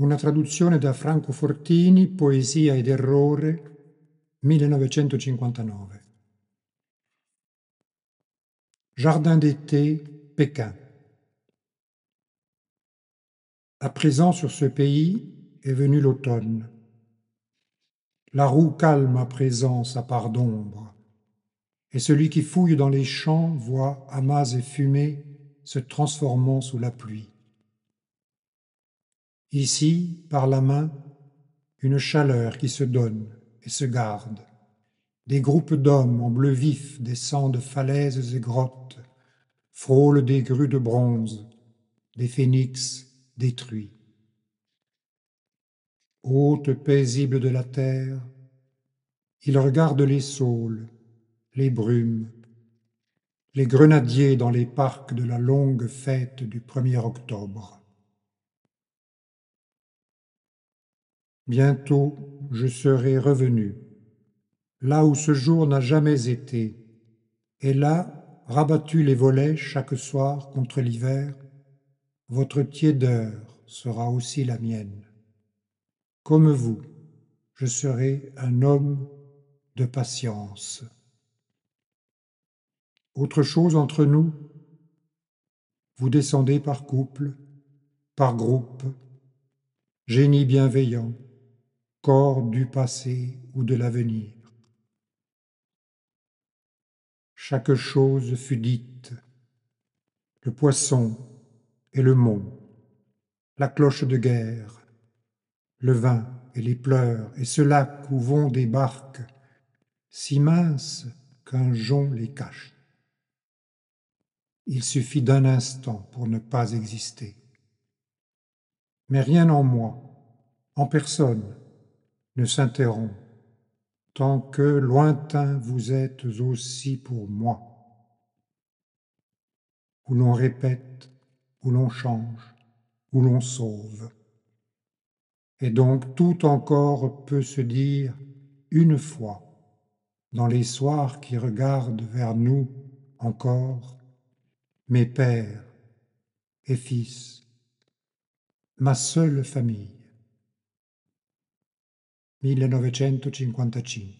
Una traduzione da Franco Fortini, Poesia ed Errore, 1959. Jardin d'été, Pékin. À présent sur ce pays est venu l'automne. La roue calme à présent sa part d'ombre, et celui qui fouille dans les champs voit amas et fumée se transformant sous la pluie. Ici, par la main, une chaleur qui se donne et se garde. Des groupes d'hommes en bleu vif descendent falaises et grottes, frôlent des grues de bronze, des phénix détruits. Hôte paisible de la terre, il regarde les saules, les brumes, les grenadiers dans les parcs de la longue fête du 1er octobre. Bientôt je serai revenu, là où ce jour n'a jamais été, et là, rabattu les volets chaque soir contre l'hiver, votre tiédeur sera aussi la mienne. Comme vous, je serai un homme de patience. Autre chose entre nous, vous descendez par couple, par groupe, génie bienveillant, corps du passé ou de l'avenir. Chaque chose fut dite, le poisson et le mont, la cloche de guerre, le vin et les pleurs, et ce lac où vont des barques, si minces qu'un jonc les cache. Il suffit d'un instant pour ne pas exister. Mais rien en moi, en personne, s'interrompt, tant que lointain vous êtes aussi pour moi, où l'on répète, où l'on change, où l'on sauve. Et donc tout encore peut se dire une fois, dans les soirs qui regardent vers nous encore, mes pères et fils, ma seule famille. 1955